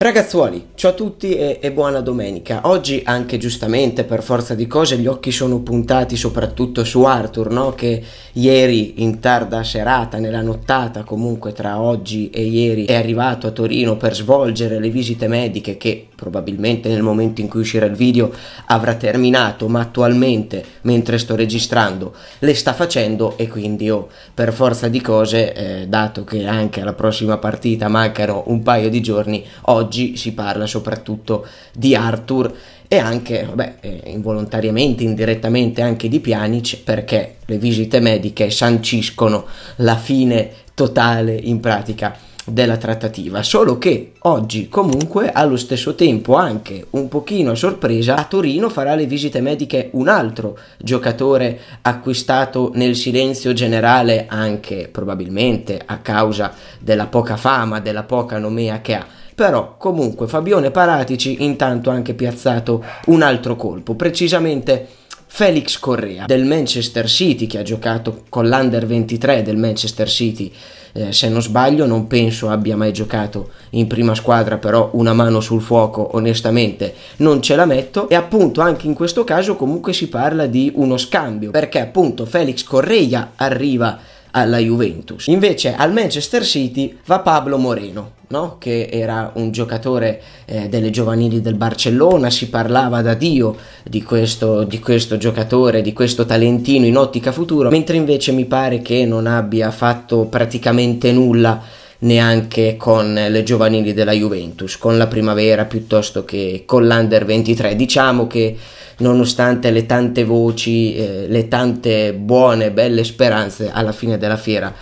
Ragazzuoli, ciao a tutti e, e, buona domenica. Oggi anche giustamente per forza di cose gli occhi sono puntati soprattutto su Arthur, no? che ieri in tarda serata, nella nottata comunque tra oggi e ieri, è arrivato a Torino per svolgere le visite mediche che probabilmente nel momento in cui uscirà il video avrà terminato, ma attualmente mentre sto registrando le sta facendo e quindi oh, per forza di cose, eh, dato che anche alla prossima partita mancano un paio di giorni, oggi oggi si parla soprattutto di Arthur e anche, vabbè, eh, involontariamente, indirettamente anche di Pjanic perché le visite mediche sanciscono la fine totale in pratica della trattativa, solo che oggi comunque allo stesso tempo anche un pochino a sorpresa a Torino farà le visite mediche un altro giocatore acquistato nel silenzio generale anche probabilmente a causa della poca fama, della poca nomea che ha però comunque Fabione Paratici intanto ha anche piazzato un altro colpo, precisamente Felix Correa del Manchester City che ha giocato con l'Under 23 del Manchester City eh, se non sbaglio non penso abbia mai giocato in prima squadra però una mano sul fuoco onestamente non ce la metto e appunto anche in questo caso comunque si parla di uno scambio perché appunto Felix Correa arriva alla Juventus invece al Manchester City va Pablo Moreno no? che era un giocatore eh, delle giovanili del Barcellona, si parlava da Dio di questo, di questo giocatore, di questo talentino in ottica futuro, mentre invece mi pare che non abbia fatto praticamente nulla neanche con le giovanili della Juventus, con la primavera piuttosto che con l'Under 23. Diciamo che nonostante le tante voci, eh, le tante buone, belle speranze, alla fine della fiera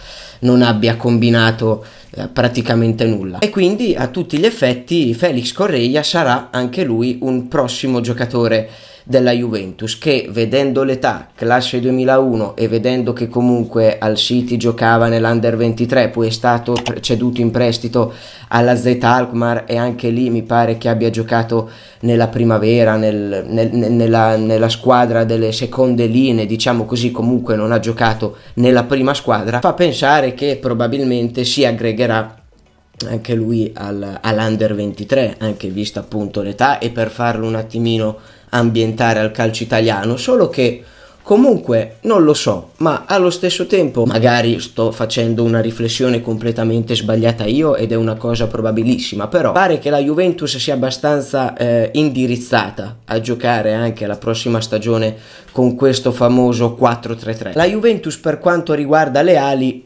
non abbia combinato eh, praticamente nulla. E quindi a tutti gli effetti Felix Correia sarà anche lui un prossimo giocatore della Juventus che vedendo l'età, classe 2001 e vedendo che comunque al City giocava nell'Under 23, poi è stato ceduto in prestito alla Z Alkmaar e anche lì mi pare che abbia giocato nella primavera, nel, nel, nella, nella squadra delle seconde linee, diciamo così comunque non ha giocato nella prima squadra, fa pensare che probabilmente si aggregherà anche lui al, all'Under 23, anche vista appunto l'età e per farlo un attimino ambientare al calcio italiano, solo che comunque non lo so, ma allo stesso tempo magari sto facendo una riflessione completamente sbagliata io ed è una cosa probabilissima, però pare che la Juventus sia abbastanza eh, indirizzata a giocare anche la prossima stagione con questo famoso 4-3-3. La Juventus per quanto riguarda le ali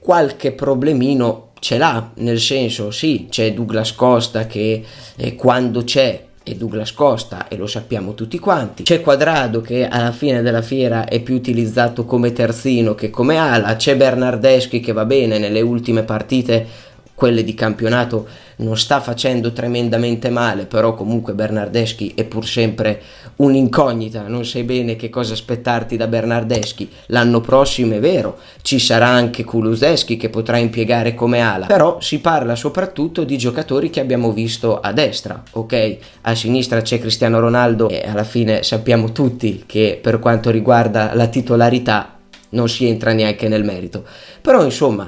qualche problemino ce l'ha, nel senso sì, c'è Douglas Costa che eh, quando c'è e Douglas Costa e lo sappiamo tutti quanti. C'è Quadrado che alla fine della fiera è più utilizzato come terzino che come ala, c'è Bernardeschi che va bene nelle ultime partite quelle di campionato non sta facendo tremendamente male, però comunque Bernardeschi è pur sempre un'incognita, non sai bene che cosa aspettarti da Bernardeschi. L'anno prossimo è vero, ci sarà anche Kuluseschi che potrà impiegare come ala, però si parla soprattutto di giocatori che abbiamo visto a destra, ok? A sinistra c'è Cristiano Ronaldo e alla fine sappiamo tutti che per quanto riguarda la titolarità non si entra neanche nel merito. Però insomma,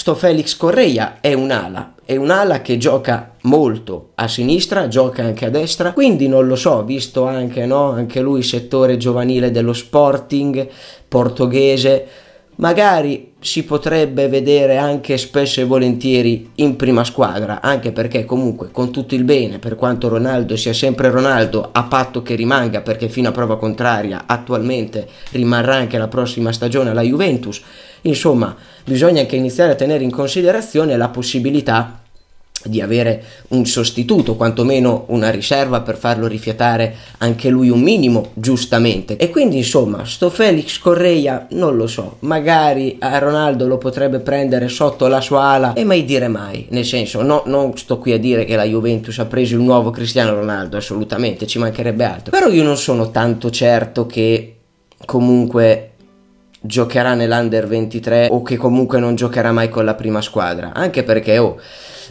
sto Felix Correia è un'ala, è un'ala che gioca molto a sinistra, gioca anche a destra, quindi non lo so, visto anche, no, anche lui settore giovanile dello Sporting portoghese, magari si potrebbe vedere anche spesso e volentieri in prima squadra, anche perché comunque con tutto il bene, per quanto Ronaldo sia sempre Ronaldo, a patto che rimanga, perché fino a prova contraria attualmente rimarrà anche la prossima stagione alla Juventus, insomma bisogna anche iniziare a tenere in considerazione la possibilità di avere un sostituto, quantomeno una riserva per farlo rifiatare anche lui un minimo, giustamente. E quindi insomma, sto Felix Correia non lo so, magari a Ronaldo lo potrebbe prendere sotto la sua ala e mai dire mai, nel senso, no, non sto qui a dire che la Juventus ha preso il nuovo Cristiano Ronaldo, assolutamente, ci mancherebbe altro. Però io non sono tanto certo che comunque giocherà nell'Under 23 o che comunque non giocherà mai con la prima squadra, anche perché oh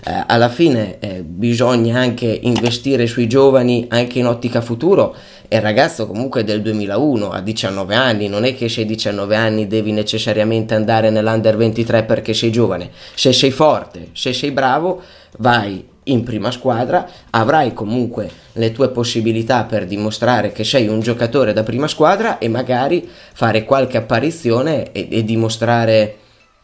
eh, alla fine eh, bisogna anche investire sui giovani anche in ottica futuro e il ragazzo comunque è del 2001 a 19 anni non è che se hai 19 anni devi necessariamente andare nell'under 23 perché sei giovane se sei forte se sei bravo vai in prima squadra, avrai comunque le tue possibilità per dimostrare che sei un giocatore da prima squadra e magari fare qualche apparizione e, e dimostrare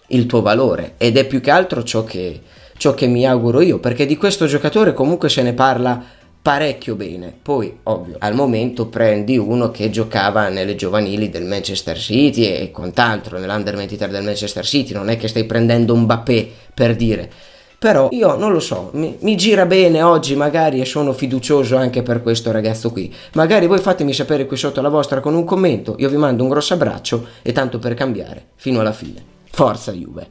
il tuo valore. Ed è più che altro ciò che, ciò che mi auguro io, perché di questo giocatore comunque se ne parla parecchio bene. Poi, ovvio, al momento prendi uno che giocava nelle giovanili del Manchester City e quant'altro, nell'Under 23 del Manchester City, non è che stai prendendo un Mbappé per dire. Però io non lo so, mi, mi, gira bene oggi magari e sono fiducioso anche per questo ragazzo qui. Magari voi fatemi sapere qui sotto la vostra con un commento, io vi mando un grosso abbraccio e tanto per cambiare, fino alla fine. Forza Juve!